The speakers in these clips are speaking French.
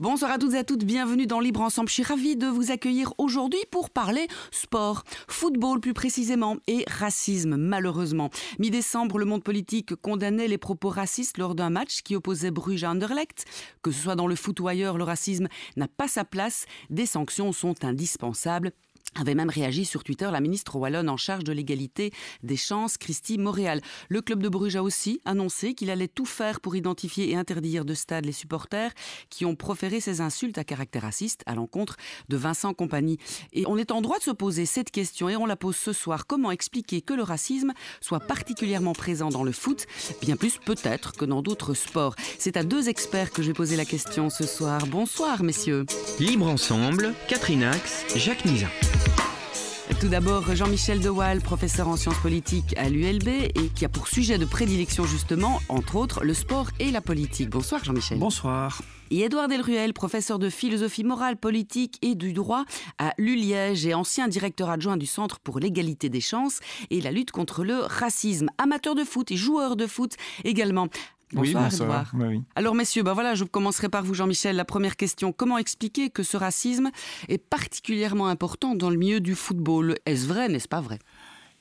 Bonsoir à toutes et à toutes, bienvenue dans Libre Ensemble. Je suis ravie de vous accueillir aujourd'hui pour parler sport, football plus précisément, et racisme, malheureusement. Mi-décembre, le monde politique condamnait les propos racistes lors d'un match qui opposait Bruges à Anderlecht. Que ce soit dans le foot ou ailleurs, le racisme n'a pas sa place, des sanctions sont indispensables avait même réagi sur Twitter la ministre wallonne en charge de l'égalité des chances, Christy Montréal. Le club de Bruges a aussi annoncé qu'il allait tout faire pour identifier et interdire de stade les supporters qui ont proféré ces insultes à caractère raciste à l'encontre de Vincent Compagnie. Et on est en droit de se poser cette question et on la pose ce soir. Comment expliquer que le racisme soit particulièrement présent dans le foot, bien plus peut-être que dans d'autres sports C'est à deux experts que je posé la question ce soir. Bonsoir messieurs. Libre ensemble, Catherine Axe, Jacques Nizin. Tout d'abord, Jean-Michel Dewal, professeur en sciences politiques à l'ULB et qui a pour sujet de prédilection justement, entre autres, le sport et la politique. Bonsoir Jean-Michel. Bonsoir. Et Edouard Delruel, professeur de philosophie morale, politique et du droit à l'ULiège et ancien directeur adjoint du Centre pour l'égalité des chances et la lutte contre le racisme. Amateur de foot et joueur de foot également. Bonsoir, bonsoir. Alors messieurs, ben voilà, je commencerai par vous Jean-Michel. La première question, comment expliquer que ce racisme est particulièrement important dans le milieu du football Est-ce vrai, n'est-ce pas vrai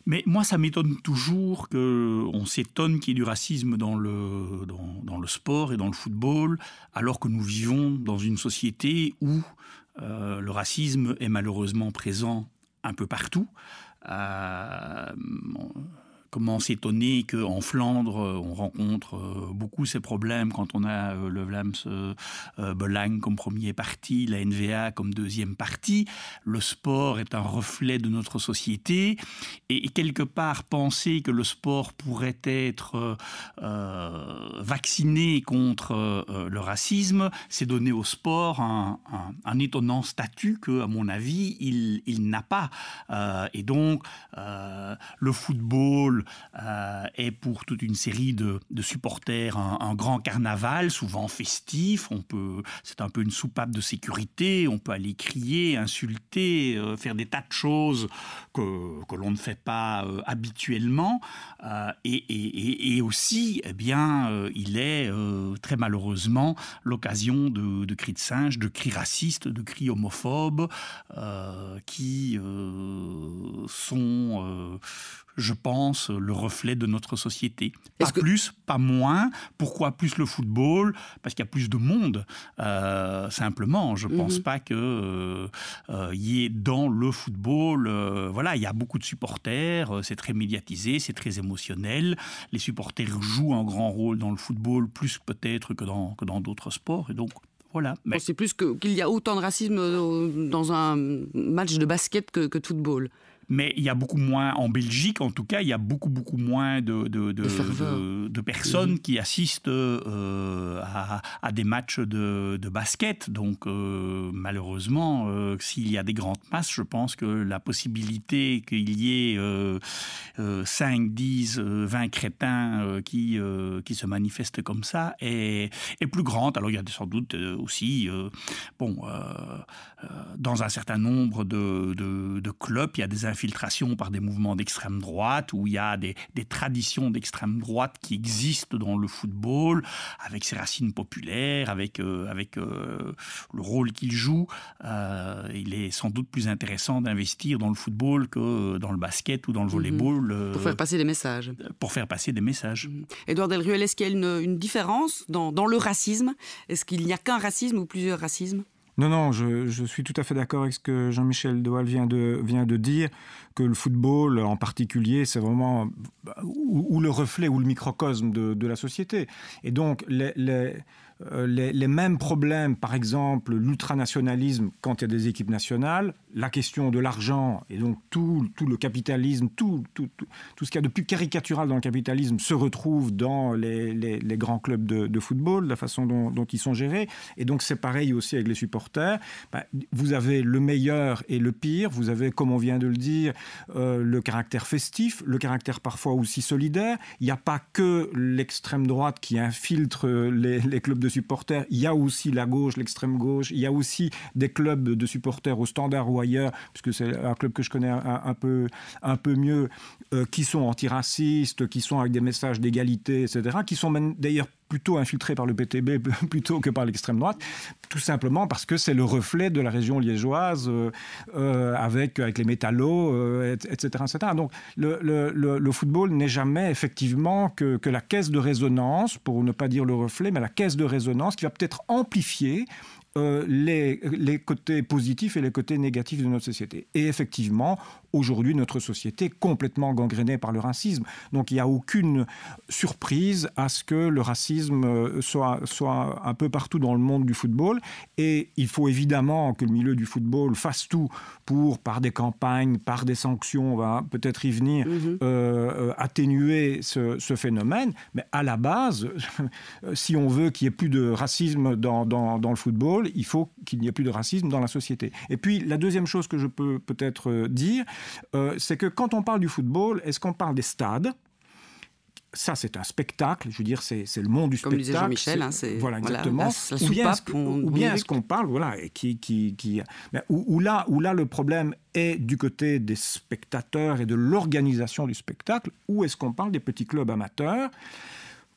mais moi, ça m'étonne toujours qu'on s'étonne qu'il y ait du racisme dans le, dans, le sport et dans le football, alors que nous vivons dans une société où euh, le racisme est malheureusement présent un peu partout. Euh, Comment s'étonner qu'en Flandre, euh, on rencontre euh, beaucoup ces problèmes quand on a euh, le Vlaams Belang comme premier parti, la NVA comme deuxième parti. Le sport est un reflet de notre société. Et, quelque part, penser que le sport pourrait être vacciné contre le racisme, c'est donner au sport un, étonnant statut que, à mon avis, il, n'a pas. et donc, le football, est euh, pour toute une série de, supporters un, grand carnaval, souvent festif. On peut, c'est un peu une soupape de sécurité. On peut aller crier, insulter, euh, faire des tas de choses que, que l'on ne fait pas euh, habituellement. Et, et, et, aussi, eh bien, il est très malheureusement l'occasion de, de, cris de singe, de cris racistes, de cris homophobes qui sont je pense, le reflet de notre société. Pas plus, pas moins. Pourquoi plus le football Parce qu'il y a plus de monde. Euh, simplement, je ne mhm. pense pas qu'il euh, euh, y ait dans le football. voilà, il y a beaucoup de supporters. C'est très médiatisé, c'est très émotionnel. Les supporters jouent un grand rôle dans le football, plus peut-être que dans d'autres sports. Et donc voilà. C'est plus qu'il y a autant de racisme dans un match de basket que, que de football mais il y a beaucoup moins, en Belgique en tout cas, il y a beaucoup, beaucoup moins de, de, de, personnes mhm. qui assistent euh, à, des matchs de, basket. Donc euh, malheureusement, euh, s'il y a des grandes masses, je pense que la possibilité qu'il y ait 5, 10, 20 crétins qui, qui se manifestent comme ça est, est, plus grande. Alors il y a sans doute aussi, bon, dans un certain nombre de, clubs, il y a des infiltration par des mouvements d'extrême droite, où il y a des, traditions d'extrême droite qui existent dans le football, avec ses racines populaires, avec, euh, avec euh, le rôle qu'il joue. Euh, il est sans doute plus intéressant d'investir dans le football que dans le basket ou dans le mhm. volleyball. Pour faire passer des messages. Pour faire passer des messages. Edouard mhm. Delruel, est-ce qu'il y a une, différence dans le racisme Est-ce qu'il n'y a qu'un racisme ou plusieurs racismes non, non, je, suis tout à fait d'accord avec ce que Jean-Michel Deval vient de, vient de dire, que le football en particulier, c'est vraiment bah, ou, le reflet ou le microcosme de, la société. Et donc, les euh, les, mêmes problèmes, par exemple l'ultranationalisme quand il y a des équipes nationales, la question de l'argent et donc tout, tout le capitalisme, tout, tout, tout ce qu'il y a de plus caricatural dans le capitalisme se retrouve dans les, les, grands clubs de, de, football, la façon dont, ils sont gérés. Et donc c'est pareil aussi avec les supporters. Bah, vous avez le meilleur et le pire, vous avez, comme on vient de le dire, euh, le caractère festif, le caractère parfois aussi solidaire. Il n'y a pas que l'extrême droite qui infiltre les, les clubs de supporters. Il y a aussi la gauche, l'extrême gauche. Il y a aussi des clubs de supporters au standard ou ailleurs, puisque c'est un club que je connais un, peu, un peu mieux, euh, qui sont antiracistes, qui sont avec des messages d'égalité, etc., qui sont d'ailleurs plutôt infiltré par le PTB plutôt que par l'extrême droite, tout simplement parce que c'est le reflet de la région liégeoise euh, euh, avec, avec les métallos, euh, etc., Donc le, football n'est jamais effectivement que, la caisse de résonance, pour ne pas dire le reflet, mais la caisse de résonance qui va peut-être amplifier les, les, côtés positifs et les côtés négatifs de notre société. Et effectivement, aujourd'hui notre société complètement gangrénée par le racisme. Donc il n'y a aucune surprise à ce que le racisme euh, soit, soit un peu partout dans le monde du football. Et il faut évidemment que le milieu du football fasse tout pour, par des campagnes, par des sanctions, on va peut-être y venir, mm-hmm. euh, euh, atténuer ce, phénomène. Mais à la base, si on veut qu'il n'y ait plus de racisme dans, dans, dans le football, il faut qu'il n'y ait plus de racisme dans la société. Et puis la deuxième chose que je peux peut-être dire, euh, c'est que quand on parle du football, est-ce qu'on parle des stades ça, c'est un spectacle. Je veux dire, c'est le monde du spectacle. Comme disait Jean-Michel, hein, voilà exactement. ou bien est-ce qu'on parle, voilà, et qui, qui, qui là, où là le problème est du côté des spectateurs et de l'organisation du spectacle, ou est-ce qu'on parle des petits clubs amateurs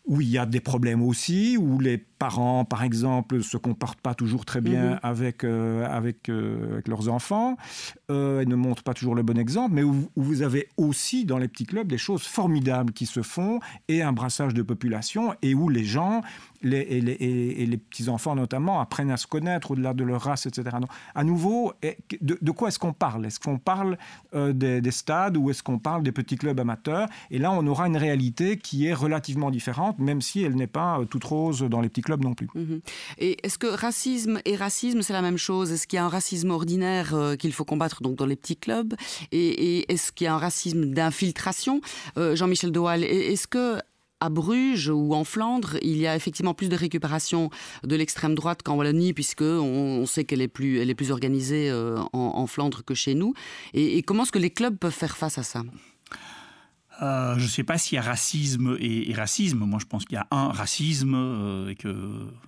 où il y a des problèmes aussi, où les parents, par exemple, se comportent pas toujours très bien mhm. avec, euh, euh, avec, leurs enfants, euh, et ne montrent pas toujours le bon exemple, mais où, vous avez aussi dans les petits clubs des choses formidables qui se font et un brassage de population et où les gens les, et, les, les petits enfants notamment apprennent à se connaître au-delà de leur race, etc. à nouveau, de, de quoi est-ce qu'on parle Est-ce qu'on parle euh, des, des stades ou est-ce qu'on parle des petits clubs amateurs Et là, on aura une réalité qui est relativement différente, même si elle n'est pas toute rose dans les petits club non plus. Mhm. Et est-ce que racisme et racisme, c'est la même chose Est-ce qu'il y a un racisme ordinaire euh, qu'il faut combattre donc dans les petits clubs Et, est-ce qu'il y a un racisme d'infiltration euh, Jean-Michel Doal, est-ce que à Bruges ou en Flandre, il y a effectivement plus de récupération de l'extrême droite qu'en Wallonie, puisque on, sait qu'elle est plus, elle est plus organisée euh, en, Flandre que chez nous. Et, et comment est-ce que les clubs peuvent faire face à ça euh, je ne sais pas s'il y a racisme et, racisme. Moi, je pense qu'il y a un racisme euh, et que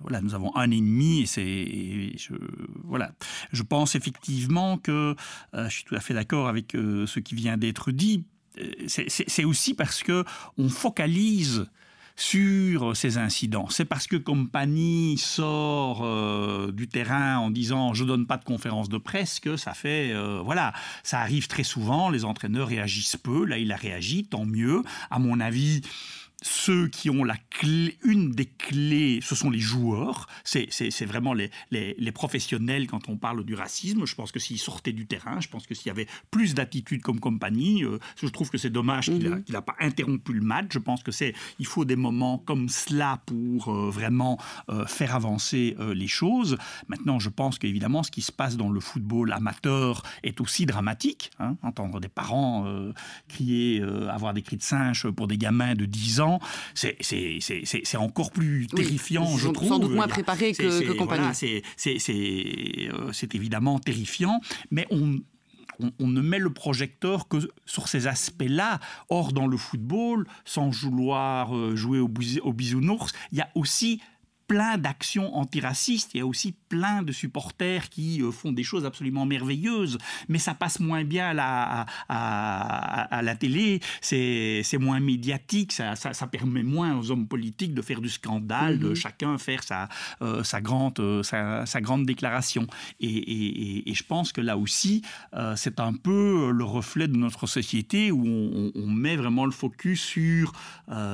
voilà, nous avons un ennemi. Et c'est je, voilà. Je pense effectivement que euh, je suis tout à fait d'accord avec ce qui vient d'être dit. C'est aussi parce que on focalise sur ces incidents. C'est parce que Compagnie sort euh, du terrain en disant je donne pas de conférence de presse que ça fait euh, voilà, ça arrive très souvent. Les entraîneurs réagissent peu. Là, il a réagi, tant mieux. À mon avis, ceux qui ont la clé, une des clés, ce sont les joueurs. C'est vraiment les, les, professionnels quand on parle du racisme. Je pense que s'ils sortaient du terrain, je pense que s'il y avait plus d'attitude comme compagnie, euh, je trouve que c'est dommage qu'il n'a mhm. pas interrompu le match. Je pense que c'est il faut des moments comme cela pour euh, vraiment euh, faire avancer les choses. Maintenant, je pense qu'évidemment, ce qui se passe dans le football amateur est aussi dramatique. Hein. Entendre des parents crier, avoir des cris de singe pour des gamins de 10 ans c'est encore plus terrifiant, je trouve. Sans doute moins préparé que, que compagnie. Euh, c'est évidemment terrifiant, mais on, on, ne met le projecteur que sur ces aspects-là. Or, dans le football, sans vouloir euh, jouer au, au bisounours, il y a aussi plein d'actions antiracistes, il y a aussi plein de supporters qui euh, font des choses absolument merveilleuses, mais ça passe moins bien à la, à, la télé, c'est moins médiatique, ça, permet moins aux hommes politiques de faire du scandale, de mhm. chacun faire sa, euh, sa, grande, euh, sa, grande déclaration. Et, je pense que là aussi, c'est un peu le reflet de notre société où on, on met vraiment le focus sur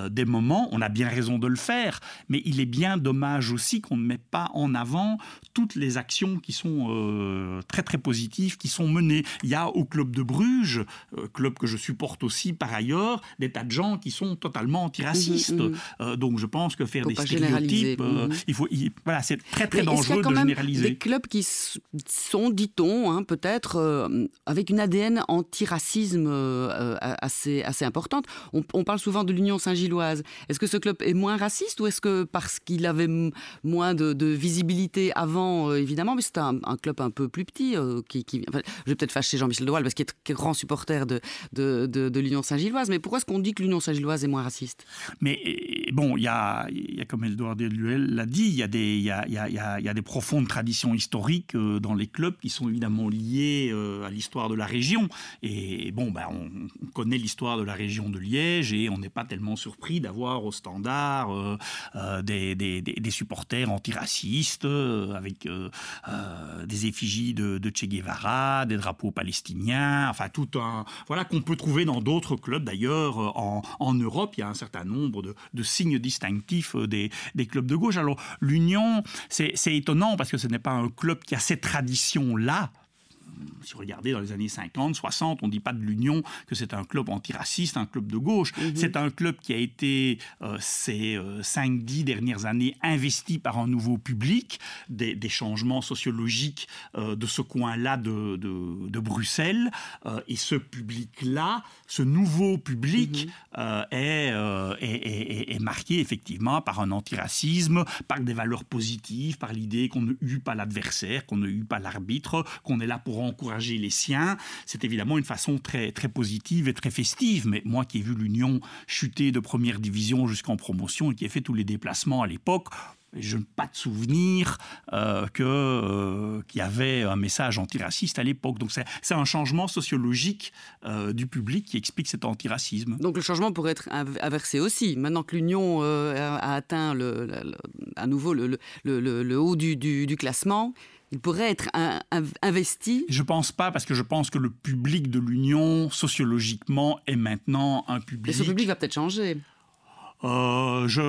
des moments, on a bien raison de le faire, mais il est bien dommage aussi qu'on ne met pas en avant toutes les actions qui sont euh, très très positives, qui sont menées. Il y a au club de Bruges, euh, club que je supporte aussi par ailleurs, des tas de gens qui sont totalement antiracistes. Mhm, mhm. Euh, donc je pense que faire des stéréotypes, mhm. il faut, voilà, c'est très très dangereux de généraliser. Des clubs qui sont, dit-on, hein, peut-être avec une ADN antiracisme assez assez importante. On, on parle souvent de l'Union Saint-Gilloise. Est-ce que ce club est moins raciste ou est-ce que parce qu'il avait moins de, visibilité avant, euh, évidemment, mais c'est un, club un peu plus petit. Euh, qui, je vais peut-être fâcher Jean-Michel Doual parce qu'il est grand supporter de, de, l'Union Saint-Gilloise, mais pourquoi est-ce qu'on dit que l'Union Saint-Gilloise est moins raciste Mais bon, il y a, comme Edouard Deluel l'a dit, il y, y, a, a, y, a, des profondes traditions historiques euh, dans les clubs qui sont évidemment liées à l'histoire de la région. Et bon, ben, on, connaît l'histoire de la région de Liège et on n'est pas tellement surpris d'avoir au standard des, des supporters antiracistes, euh, avec euh, euh, des effigies de, Che Guevara, des drapeaux palestiniens, enfin tout un... Voilà qu'on peut trouver dans d'autres clubs d'ailleurs en, Europe. Il y a un certain nombre de, signes distinctifs des, clubs de gauche. Alors l'Union, c'est étonnant parce que ce n'est pas un club qui a cette tradition là si vous regardez dans les années 50, 60, on ne dit pas de l'Union que c'est un club antiraciste, un club de gauche. Mhm. C'est un club qui a été, euh, ces 5-10 euh, dernières années, investi par un nouveau public, des, changements sociologiques euh, de ce coin-là de, Bruxelles. et ce public-là, ce nouveau public, mhm. est, est, marqué effectivement par un antiracisme, par des valeurs positives, par l'idée qu'on ne eut pas l'adversaire, qu'on ne eut pas l'arbitre, qu'on est là pour encourager les siens. C'est évidemment une façon très, très positive et très festive. Mais moi qui ai vu l'Union chuter de première division jusqu'en promotion et qui ai fait tous les déplacements à l'époque, je n'ai pas de souvenir euh, euh qu'il y avait un message antiraciste à l'époque. Donc c'est un changement sociologique euh, du public qui explique cet antiracisme. Donc le changement pourrait être inversé aussi. Maintenant que l'Union euh, a atteint à nouveau le, haut du classement, il pourrait être investi Je pense pas, parce que je pense que le public de l'Union, sociologiquement, est maintenant un public. Et ce public va peut-être changer. Euh, je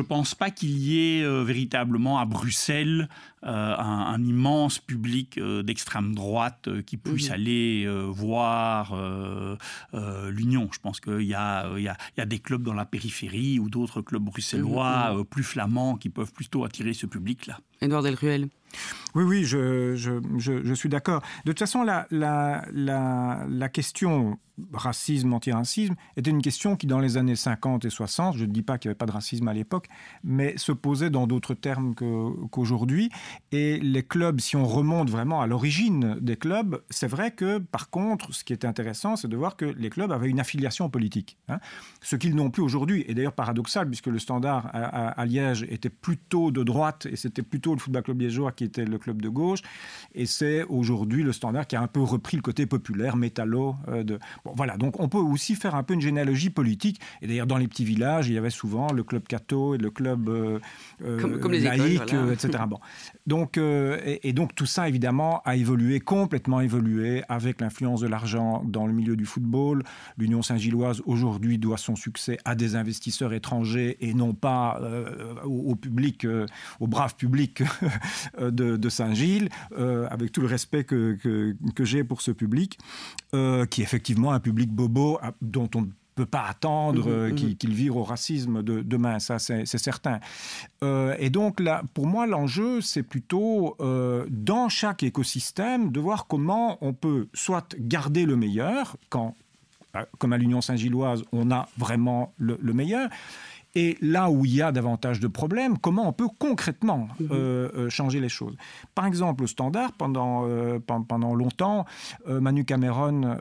ne pense pas qu'il y ait euh, véritablement à Bruxelles euh, un, immense public d'extrême droite qui puisse mhm. aller voir l'Union. Je pense qu'il y, y, a des clubs dans la périphérie ou d'autres clubs bruxellois mhm, mhm. plus flamands qui peuvent plutôt attirer ce public-là. Edouard Delruel oui, oui, je, suis d'accord. De toute façon, la, la, la, la question racisme, antiracisme était une question qui, dans les années 50 et 60, je ne dis pas qu'il n'y avait pas de racisme à l'époque, mais se posait dans d'autres termes qu'aujourd'hui. et les clubs, si on remonte vraiment à l'origine des clubs, c'est vrai que, par contre, ce qui était intéressant, c'est de voir que les clubs avaient une affiliation politique. Hein. ce qu'ils n'ont plus aujourd'hui, et d'ailleurs paradoxal, puisque le standard à Liège était plutôt de droite, et c'était plutôt le Football Club Liégeois, qui était le club de gauche. Et c'est aujourd'hui le standard qui a un peu repris le côté populaire, métallo. Euh, voilà, donc on peut aussi faire un peu une généalogie politique. Et d'ailleurs, dans les petits villages, il y avait souvent le club catho et le club euh, euh, laïque, etc. Bon. Donc, et, donc tout ça, évidemment, a évolué, complètement évolué, avec l'influence de l'argent dans le milieu du football. L'Union Saint-Gilloise, aujourd'hui, doit son succès à des investisseurs étrangers et non pas au, public, au brave public Euh, de, Saint-Gilles, euh, avec tout le respect que, j'ai pour ce public, euh, qui est effectivement un public bobo dont on ne peut pas attendre mmh, mmh. qu'il vire au racisme de, demain, ça c'est certain. et donc là, pour moi, l'enjeu, c'est plutôt dans chaque écosystème de voir comment on peut soit garder le meilleur, quand, comme à l'Union Saint-Gilloise, on a vraiment le meilleur, et là où il y a davantage de problèmes, comment on peut concrètement mhm. euh, euh, changer les choses Par exemple, au standard, pendant, euh, pendant longtemps, Manu Cameron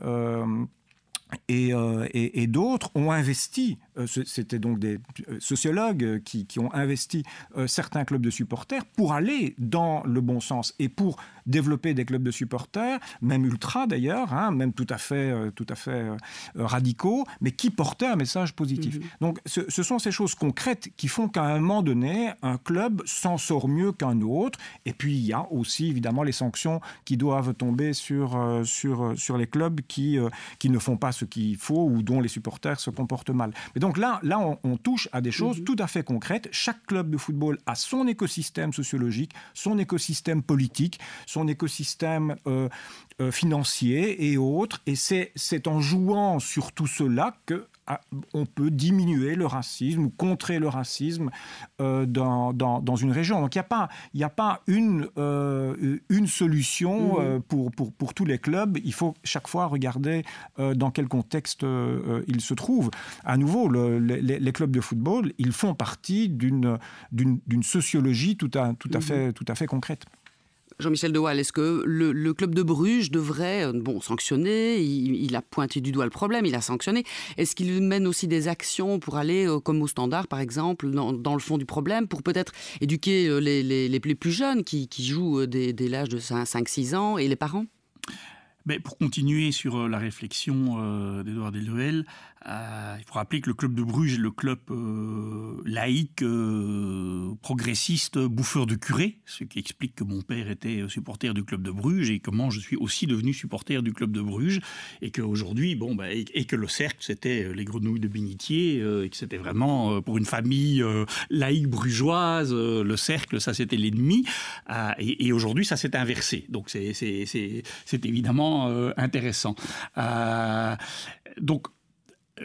euh, et, d'autres ont investi, euh, c'était donc des euh, sociologues qui, ont investi certains clubs de supporters pour aller dans le bon sens et pour développer des clubs de supporters, même ultra d'ailleurs, hein, même tout à fait, tout à fait radicaux, mais qui portaient un message positif. Mhm. Donc ce, sont ces choses concrètes qui font qu'à un moment donné, un club s'en sort mieux qu'un autre. Et puis il y a aussi évidemment les sanctions qui doivent tomber sur, sur, sur les clubs qui, qui ne font pas ce ce qu'il faut ou dont les supporters se comportent mal. Mais donc là, là on, touche à des choses mhm. tout à fait concrètes. Chaque club de football a son écosystème sociologique, son écosystème politique, son écosystème euh, euh, financier et autres. Et c'est en jouant sur tout cela que on peut diminuer le racisme ou contrer le racisme euh, dans, une région. Donc il n'y a pas, a pas une, euh, une solution mmh. euh, pour, pour, tous les clubs. Il faut chaque fois regarder dans quel contexte ils se trouvent. À nouveau, les, clubs de football, ils font partie d'une sociologie tout à, mmh. fait, tout à fait concrète. Jean-Michel De est-ce que le, club de Bruges devrait euh, bon, sanctionner il, a pointé du doigt le problème, il a sanctionné. Est-ce qu'il mène aussi des actions pour aller, euh, comme au standard par exemple, dans, le fond du problème, pour peut-être éduquer euh, les, plus jeunes qui, jouent dès, dès l'âge de 5-6 ans et les parents pour continuer sur euh, la réflexion euh, d'Edouard Deluel, euh, il faut rappeler que le club de Bruges est le club laïque, progressiste, bouffeur de curé, ce qui explique que mon père était supporter du club de Bruges et comment je suis aussi devenu supporter du club de Bruges et qu'aujourd'hui, bon, bah, et, que le cercle c'était les grenouilles de bénitier et que c'était vraiment pour une famille laïque brugeoise, le cercle ça c'était l'ennemi et, aujourd'hui ça s'est inversé. Donc c'est évidemment euh, intéressant. Euh, donc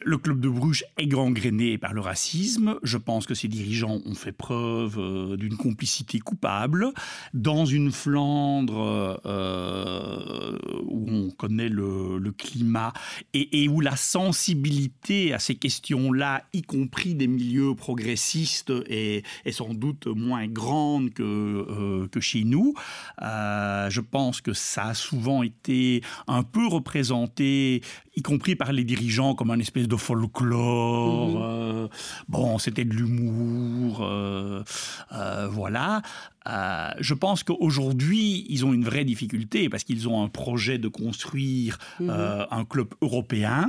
le club de Bruges est gangréné par le racisme. Je pense que ses dirigeants ont fait preuve euh, d'une complicité coupable. Dans une Flandre euh, où on connaît le, climat et, où la sensibilité à ces questions-là, y compris des milieux progressistes, est, sans doute moins grande que, euh, que chez nous, je pense que ça a souvent été un peu représenté, y compris par les dirigeants, comme un espèce de folklore. Mhm. Euh, bon, c'était de l'humour, euh, euh, voilà. je pense qu'aujourd'hui, ils ont une vraie difficulté parce qu'ils ont un projet de construire mhm. un club européen.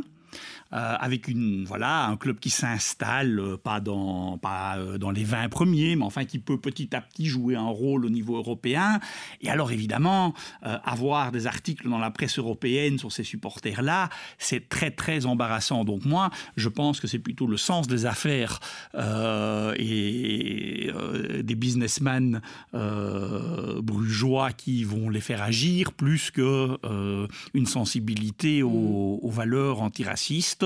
Euh, avec une, voilà, un club qui s'installe, euh, pas, dans, pas euh, dans les 20 premiers, mais enfin qui peut petit à petit jouer un rôle au niveau européen. Et alors évidemment, avoir des articles dans la presse européenne sur ces supporters-là, c'est très très embarrassant. Donc moi, je pense que c'est plutôt le sens des affaires et des businessmen euh, brugeois qui vont les faire agir plus qu'une sensibilité aux valeurs antiracistes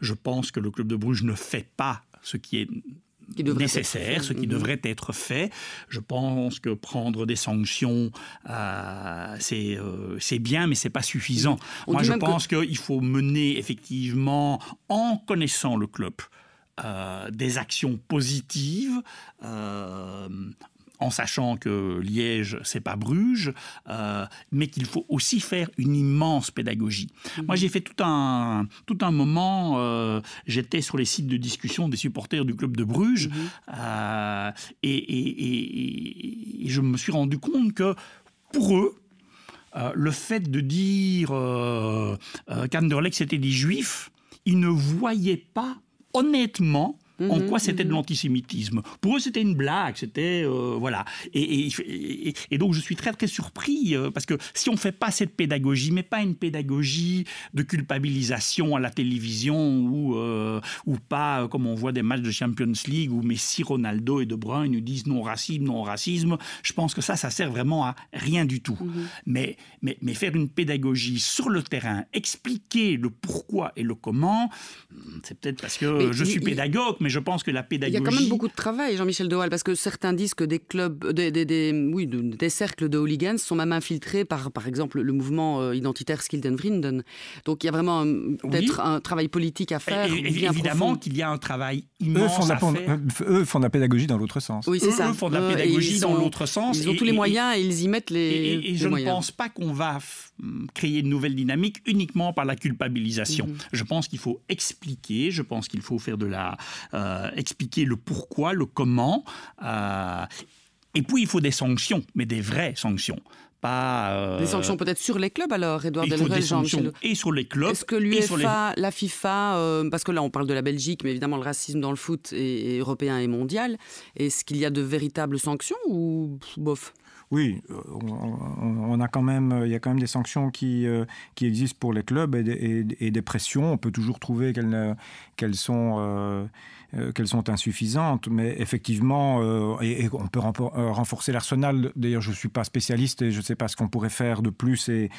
je pense que le club de Bruges ne fait pas ce qui est nécessaire, ce qui mhm. devrait être fait. Je pense que prendre des sanctions, euh, euh, c'est bien, mais c'est pas suffisant. Moi, je pense qu'il faut mener effectivement, en connaissant le club, euh, des actions positives, en sachant que Liège, c'est pas Bruges, euh, mais qu'il faut aussi faire une immense pédagogie. Mhm. Moi, j'ai fait tout un, tout un moment, euh, j'étais sur les sites de discussion des supporters du club de Bruges, mhm. euh, et, je me suis rendu compte que pour eux, le fait de dire euh, qu'Anderlecht c'était des juifs, ils ne voyaient pas honnêtement en mhm, quoi c'était de mhm. l'antisémitisme. Pour eux, c'était une blague, c'était euh, voilà. Et, donc, je suis très très surpris euh, parce que si on ne fait pas cette pédagogie, mais pas une pédagogie de culpabilisation à la télévision ou euh, ou pas comme on voit des matchs de Champions League où Messi, Ronaldo et De Bruyne nous disent non racisme, non racisme. Je pense que ça, ça sert vraiment à rien du tout. Mhm. Mais, mais faire une pédagogie sur le terrain, expliquer le pourquoi et le comment, hmm, c'est peut-être parce que je suis pédagogue mais je pense que la pédagogie. Il y a quand même beaucoup de travail, Jean-Michel Doral, parce que certains disent que des clubs, des, des, oui, des cercles de hooligans sont même infiltrés par, par exemple, le mouvement euh, identitaire Skildenvrinden. Donc il y a vraiment euh, peut-être un travail politique à faire. évidemment qu'il y a un travail immense font à faire. Euh, eux font de la pédagogie dans l'autre sens. Oui, c'est ça. Eux font de la pédagogie dans l'autre sens. Ils ont tous les moyens et ils y mettent les. Et, je ne pense pas qu'on va Mm, créer une nouvelle dynamique, uniquement par la culpabilisation. Mhm. Je pense qu'il faut expliquer, je pense qu'il faut faire de la euh, expliquer le pourquoi, le comment. Euh, et puis il faut des sanctions, mais des vraies sanctions. Pas, euh, Des sanctions peut-être sur les clubs alors, Edouard Il faut des sanctions et sur les clubs. Est-ce que l'UEFA, la FIFA, parce que là on parle de la Belgique, mais évidemment le racisme dans le foot est européen et mondial, est-ce qu'il y a de véritables sanctions ou bof oui, euh, on, a quand même, euh, il y a quand même des sanctions qui, euh, qui existent pour les clubs et, des, pressions. On peut toujours trouver qu'elles sont euh, qu'elles sont insuffisantes, mais effectivement, euh, et, on peut euh, renforcer l'arsenal. D'ailleurs, je ne suis pas spécialiste et je ne sais pas ce qu'on pourrait faire de plus. Et,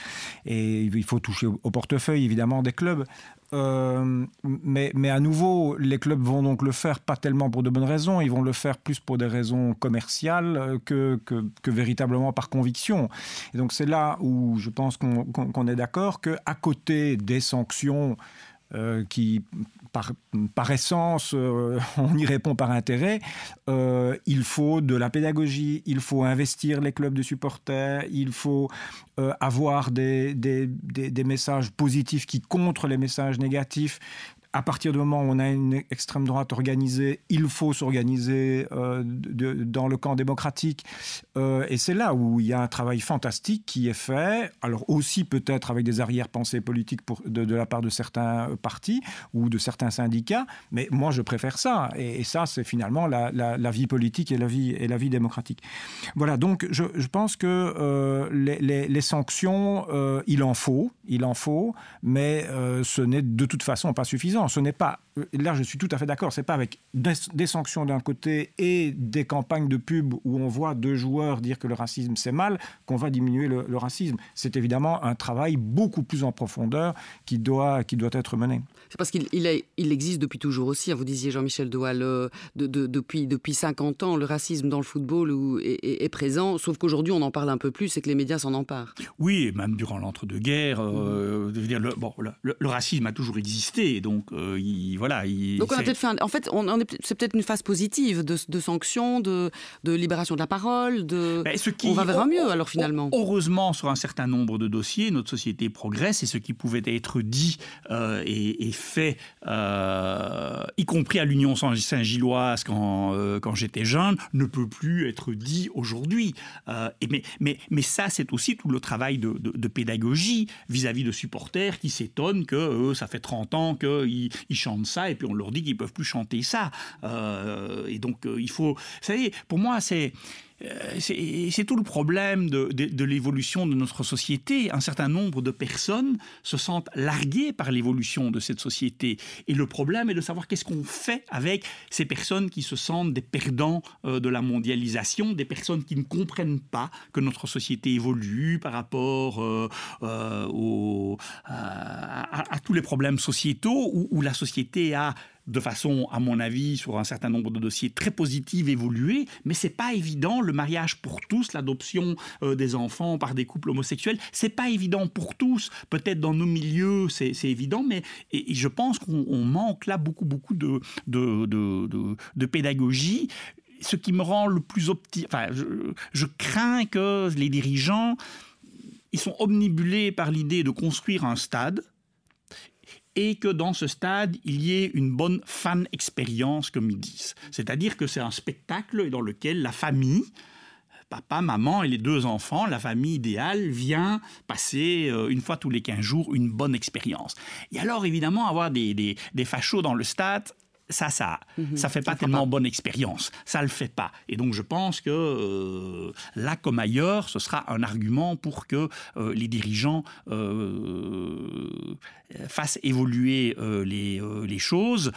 il faut toucher au, portefeuille, évidemment, des clubs. mais, à nouveau, les clubs vont donc le faire pas tellement pour de bonnes raisons, ils vont le faire plus pour des raisons commerciales que, véritablement par conviction. Et donc c'est là où je pense qu'on est d'accord qu'à côté des sanctions qui par, essence, euh, on y répond par intérêt. Euh, il faut de la pédagogie, il faut investir les clubs de supporters, il faut euh, avoir des messages positifs qui contre les messages négatifs, à partir du moment où on a une extrême droite organisée, il faut s'organiser euh, dans le camp démocratique. Euh, et c'est là où il y a un travail fantastique qui est fait, alors aussi peut-être avec des arrière-pensées politiques pour, de, la part de certains partis ou de certains syndicats, mais moi je préfère ça. Et, ça, c'est finalement la, vie politique et la vie, et la vie démocratique. Voilà, donc je, pense que euh, les, les, sanctions, il en faut, il en faut, mais ce n'est de toute façon pas suffisant ce n'est pas. Euh, là, je suis tout à fait d'accord. Ce n'est pas avec des, sanctions d'un côté et des campagnes de pub où on voit deux joueurs dire que le racisme c'est mal qu'on va diminuer le, racisme. C'est évidemment un travail beaucoup plus en profondeur qui doit être mené. C'est parce qu'il il existe depuis toujours aussi. Hein, vous disiez, Jean-Michel Doal, euh, de, depuis, depuis 50 ans, le racisme dans le football est, présent, sauf qu'aujourd'hui, on en parle un peu plus et que les médias s'en emparent. Oui, même durant l'entre-deux-guerres. Euh, mmh. le, le, racisme a toujours existé. Donc, euh, il, voilà. Il, donc, on a peut-être fait En fait, on, c'est peut-être une phase positive de, sanctions, de, de, libération de la parole. De, ben, ce qui, on va vers un mieux, alors finalement. Heureusement, sur un certain nombre de dossiers, notre société progresse et ce qui pouvait être dit et, et fait fait, euh, y compris à l'Union Saint-Gilloise quand, euh, quand j'étais jeune, ne peut plus être dit aujourd'hui. Euh, mais, mais, mais ça, c'est aussi tout le travail de, pédagogie vis-à-vis de supporters qui s'étonnent que ça fait 30 ans qu'ils ils chantent ça et puis on leur dit qu'ils peuvent plus chanter ça. et donc, il faut... Vous savez, pour moi, c'est... Euh, c'est tout le problème de, l'évolution de notre société. Un certain nombre de personnes se sentent larguées par l'évolution de cette société. Et le problème est de savoir qu'est-ce qu'on fait avec ces personnes qui se sentent des perdants euh, de la mondialisation, des personnes qui ne comprennent pas que notre société évolue par rapport euh, à, tous les problèmes sociétaux où, où la société a de façon, à mon avis, sur un certain nombre de dossiers très positive, évolués mais c'est pas évident. Le mariage pour tous, l'adoption euh, des enfants par des couples homosexuels, c'est pas évident pour tous. Peut-être dans nos milieux, c'est évident, mais je pense qu'on manque là beaucoup, beaucoup de, de, pédagogie ce qui me rend le plus optimiste, enfin, je, je, crains que les dirigeants, ils sont omnibulés par l'idée de construire un stade et que dans ce stade, il y ait une bonne fan expérience, comme ils disent. C'est-à-dire que c'est un spectacle dans lequel la famille, papa, maman et les deux enfants, la famille idéale, vient passer euh, une fois tous les 15 jours une bonne expérience. Et alors, évidemment, avoir des, des, des fachos dans le stade, ça, ça, ça, mhm. ça fait pas tellement bonne expérience. Ça le fait pas. Et donc, je pense que euh, là comme ailleurs, ce sera un argument pour que euh, les dirigeants euh, fassent évoluer les, choses.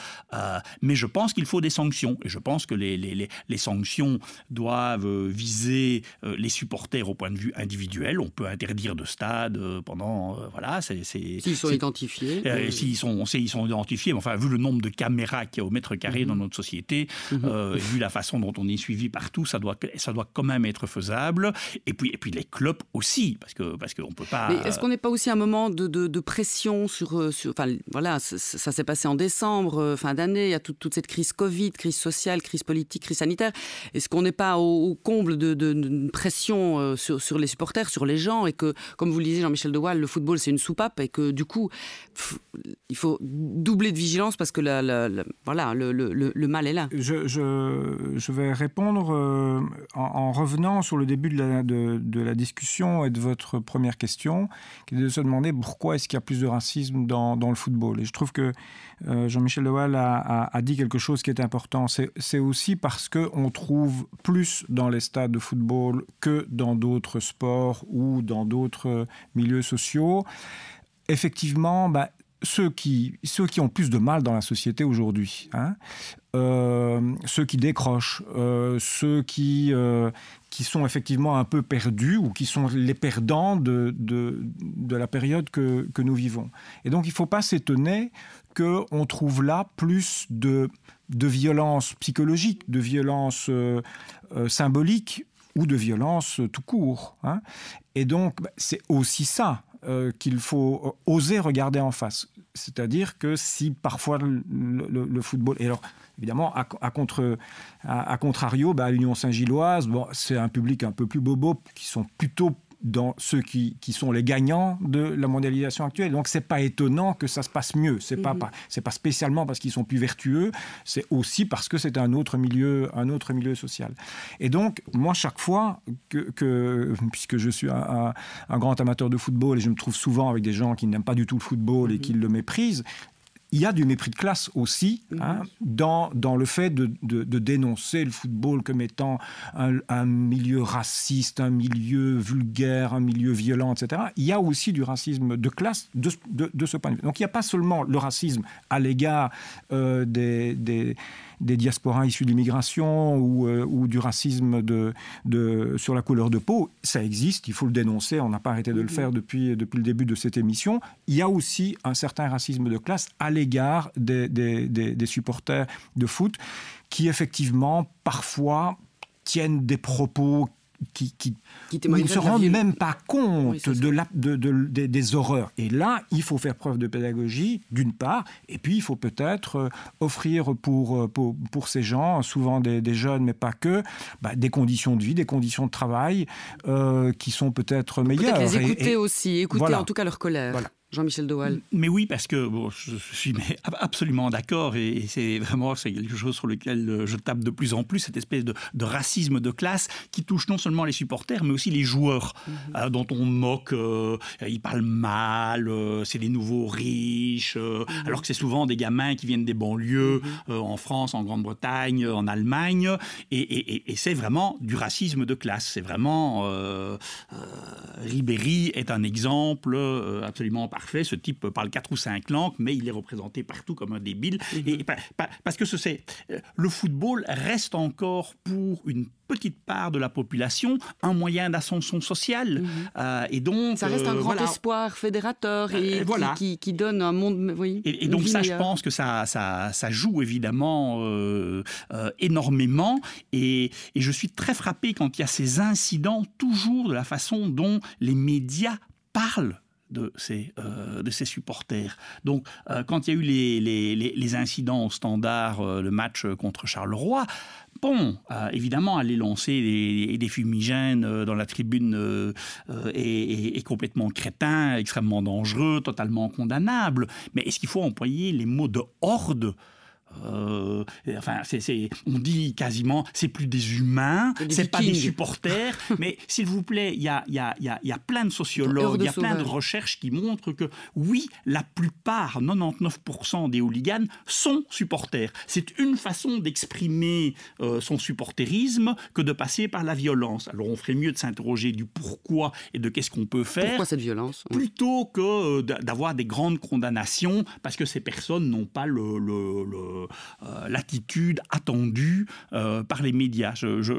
mais je pense qu'il faut des sanctions. Et je pense que les, sanctions doivent viser les supporters au point de vue individuel. On peut interdire de stade pendant. voilà, c'est. S'ils sont identifiés. S'ils sont, ils sont identifiés. Mais enfin, vu le nombre de caméras qui au mètre carré dans mhm. notre société. Mhm. Euh, vu la façon dont on est suivi partout, ça doit, ça doit quand même être faisable. Et puis, et puis les clubs aussi, parce que parce peut pas. est-ce qu'on n'est pas aussi un moment de, de, pression sur, euh, sur, enfin voilà, ça, s'est passé en décembre, euh, fin d'année. Il y a toute, cette crise Covid, crise sociale, crise politique, crise sanitaire. Est-ce qu'on n'est pas au, comble de, de pression sur, sur, les supporters, sur les gens, et que comme vous le disiez, Jean-Michel De Waal, le football c'est une soupape et que du coup il faut doubler de vigilance parce que la voilà, le, mal est là. Je, vais répondre euh, en, revenant sur le début de la, de, la, discussion et de votre première question, qui est de se demander pourquoi est-ce qu'il y a plus de racisme dans, le football. Et je trouve que euh, Jean-Michel Lewal a, dit quelque chose qui est important. C'est aussi parce qu'on trouve plus dans les stades de football que dans d'autres sports ou dans d'autres milieux sociaux effectivement, bah, ceux qui, ceux qui ont plus de mal dans la société aujourd'hui, hein, euh, ceux qui décrochent, euh, ceux qui, euh, qui sont effectivement un peu perdus ou qui sont les perdants de, de, la période que, que, nous vivons. Et donc il ne faut pas s'étonner qu'on trouve là plus de, de violence psychologique, de violence symbolique ou de violence tout court. Hein. Et donc bah, c'est aussi ça euh, qu'il faut oser regarder en face. C'est-à-dire que si parfois le, football... Et alors, évidemment, à, contre, à, contrario, bah, l'Union Saint-Gilloise, bon, c'est un public un peu plus bobo, qui sont plutôt dans ceux qui, sont les gagnants de la mondialisation actuelle. Donc c'est pas étonnant que ça se passe mieux. Ce n'est pas, mhm. c'est pas spécialement parce qu'ils sont plus vertueux, c'est aussi parce que c'est un autre milieu, un autre milieu social. Et donc moi chaque fois que, puisque je suis un, grand amateur de football et je me trouve souvent avec des gens qui n'aiment pas du tout le football et mhm. qui le méprisent, il y a du mépris de classe aussi hein, dans, dans le fait de, de, dénoncer le football comme étant un, milieu raciste, un milieu vulgaire, un milieu violent, etc. Il y a aussi du racisme de classe de, de ce point de vue. Donc il n'y a pas seulement le racisme à l'égard euh, des, des des diasporas issues d'immigration euh, ou, du racisme de, sur la couleur de peau. Ça existe, il faut le dénoncer, on n'a pas arrêté de le mm-hmm. faire depuis, depuis le début de cette émission. Il y a aussi un certain racisme de classe à l'égard des supporters de foot qui effectivement parfois tiennent des propos qui, ne se rendent même pas compte de des horreurs. Et là, il faut faire preuve de pédagogie, d'une part, et puis il faut peut-être euh, offrir euh, pour, pour, ces gens, souvent des, jeunes, mais pas que, bah, des conditions de vie, des conditions de travail euh, qui sont peut-être meilleures. peut les écouter aussi, écouter en tout cas leur colère. Jean-Michel doual Mais oui, parce que je suis absolument d'accord et c'est vraiment quelque chose sur lequel euh, je tape de plus en plus, cette espèce de, racisme de classe qui touche non seulement les supporters mais aussi les joueurs mhm. euh, dont on moque, euh, ils parlent mal, c'est les nouveaux riches, mhm. alors que c'est souvent des gamins qui viennent des banlieues mhm. en France, en Grande-Bretagne, en Allemagne et, c'est vraiment du racisme de classe. C'est vraiment Ribéry est un exemple absolument absolument parfait, ce type parle quatre ou cinq langues, mais il est représenté partout comme un débile. Mhm. Et, parce que c'est euh, le football reste encore pour une petite part de la population un moyen d'ascension sociale. Mhm. Euh, et donc, ça reste un euh, grand espoir fédérateur et qui, donne un monde. et, donc ça, je pense que ça, ça, joue évidemment énormément. et je suis très frappé quand il y a ces incidents, toujours de la façon dont les médias parlent de ses, euh, de ses supporters. Donc, euh, quand il y a eu les, incidents au standard, euh, le match contre Charleroi, bon, évidemment, aller lancer des, fumigènes dans la tribune est, complètement crétin, extrêmement dangereux, totalement condamnable. Mais est-ce qu'il faut employer les mots de horde euh, enfin, on dit quasiment, c'est plus des humains, c'est pas des supporters. mais s'il vous plaît, il y a, plein de sociologues, il y a plein de recherches qui montrent que oui, la plupart, 99% des hooligans sont supporters. C'est une façon d'exprimer euh, son supporterisme que de passer par la violence. Alors on ferait mieux de s'interroger du pourquoi et de qu'est-ce qu'on peut faire. cette violence Plutôt que euh, d'avoir des grandes condamnations parce que ces personnes n'ont pas le euh, euh, l'attitude attendue euh, par les médias. Je, je,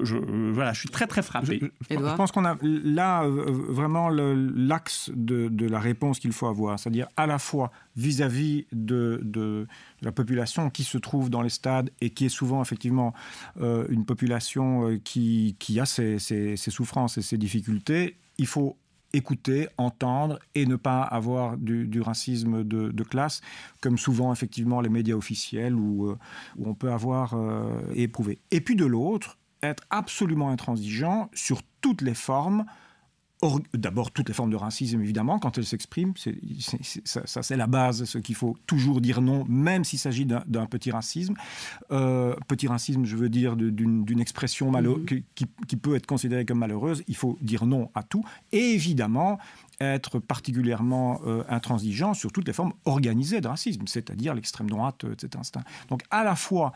voilà, je suis très très frappé. Je, pense qu'on a là vraiment l'axe de, la réponse qu'il faut avoir, c'est-à-dire à la fois vis-à-vis de, la population qui se trouve dans les stades et qui est souvent effectivement une population qui, qui a ses, ses souffrances et ses difficultés. Il faut écouter, entendre et ne pas avoir du, racisme de, classe, comme souvent effectivement les médias officiels où, euh, on peut avoir et euh, éprouvé. Et puis de l'autre, être absolument intransigeant sur toutes les formes D'abord, toutes les formes de racisme, évidemment, quand elles s'expriment, ça, c'est la base, ce qu'il faut toujours dire non, même s'il s'agit d'un petit racisme. Euh, petit racisme, je veux dire, d'une expression mm-hmm. qui, peut être considérée comme malheureuse, il faut dire non à tout. Et évidemment, être particulièrement euh, intransigeant sur toutes les formes organisées de racisme, c'est-à-dire l'extrême droite, euh, etc. Donc, à la fois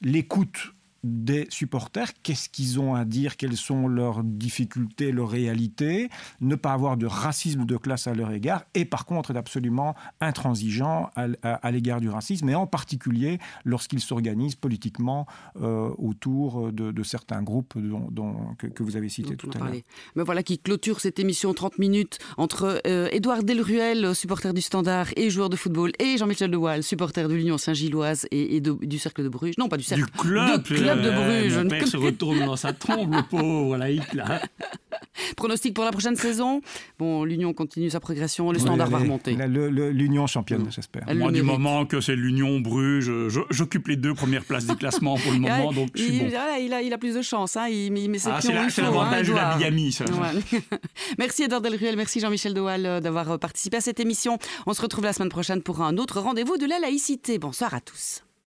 l'écoute des supporters, qu'est-ce qu'ils ont à dire, quelles sont leurs difficultés, leurs réalités, ne pas avoir de racisme de classe à leur égard, et par contre être absolument intransigeant à, l'égard du racisme, et en particulier lorsqu'ils s'organisent politiquement euh, autour de, certains groupes dont, que, vous avez cités tout à l'heure. Mais voilà qui clôture cette émission 30 minutes entre euh, Édouard Delruel, supporter du Standard et joueur de football, et Jean-Michel Waal, supporter de l'Union Saint-Gilloise et, du Cercle de Bruges, non pas du Cercle, club le de euh, Bruges. Mon père se retourne dans sa tombe, le pauvre laïque, là. Pronostic pour la prochaine saison Bon, l'Union continue sa progression, le standard va remonter. L'Union championne, j'espère. Moi, du moment que c'est l'Union Bruges, euh, j'occupe les deux premières places du classement pour le moment, donc bon. il, a, plus de chance, hein, il, ah, C'est hein, l'avantage de la Miami. merci Edouard Delruel, merci Jean-Michel Doal euh, d'avoir participé à cette émission. On se retrouve la semaine prochaine pour un autre rendez-vous de la laïcité. Bonsoir à tous.